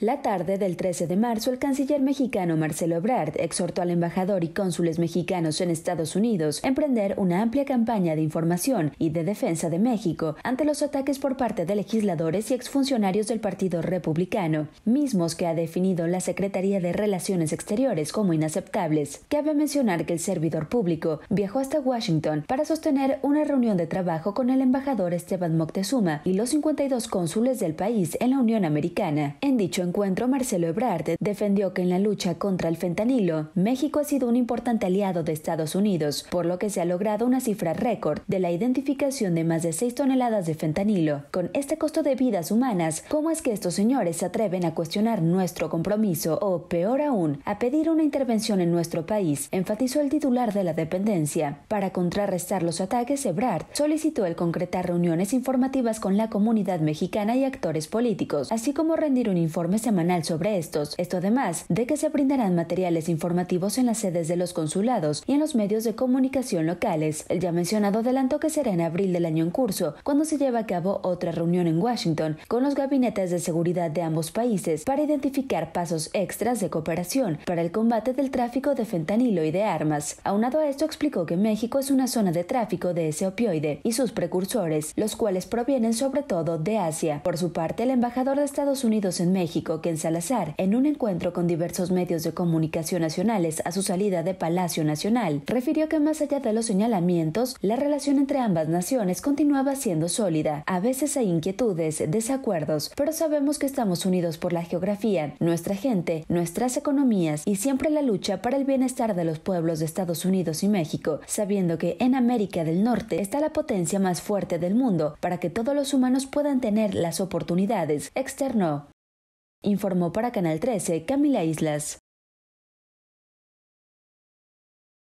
La tarde del 13 de marzo, el canciller mexicano Marcelo Ebrard exhortó al embajador y cónsules mexicanos en Estados Unidos a emprender una amplia campaña de información y de defensa de México ante los ataques por parte de legisladores y exfuncionarios del Partido Republicano, mismos que ha definido la Secretaría de Relaciones Exteriores como inaceptables. Cabe mencionar que el servidor público viajó hasta Washington para sostener una reunión de trabajo con el embajador Esteban Moctezuma y los 52 cónsules del país en la Unión Americana. En dicho encuentro, Marcelo Ebrard defendió que en la lucha contra el fentanilo, México ha sido un importante aliado de Estados Unidos, por lo que se ha logrado una cifra récord de la identificación de más de 6 toneladas de fentanilo. Con este costo de vidas humanas, ¿cómo es que estos señores se atreven a cuestionar nuestro compromiso o, peor aún, a pedir una intervención en nuestro país? Enfatizó el titular de la dependencia. Para contrarrestar los ataques, Ebrard solicitó el concretar reuniones informativas con la comunidad mexicana y actores políticos, así como rendir un informe semanal sobre estos, esto además de que se brindarán materiales informativos en las sedes de los consulados y en los medios de comunicación locales. El ya mencionado adelantó que será en abril del año en curso, cuando se lleva a cabo otra reunión en Washington con los gabinetes de seguridad de ambos países para identificar pasos extras de cooperación para el combate del tráfico de fentanilo y de armas. Aunado a esto explicó que México es una zona de tráfico de ese opioide y sus precursores, los cuales provienen sobre todo de Asia. Por su parte, el embajador de Estados Unidos en México que en Salazar, en un encuentro con diversos medios de comunicación nacionales a su salida de Palacio Nacional, refirió que más allá de los señalamientos, la relación entre ambas naciones continuaba siendo sólida. A veces hay inquietudes, desacuerdos, pero sabemos que estamos unidos por la geografía, nuestra gente, nuestras economías y siempre la lucha para el bienestar de los pueblos de Estados Unidos y México, sabiendo que en América del Norte está la potencia más fuerte del mundo para que todos los humanos puedan tener las oportunidades, externó informó para Canal 13 Camila Islas.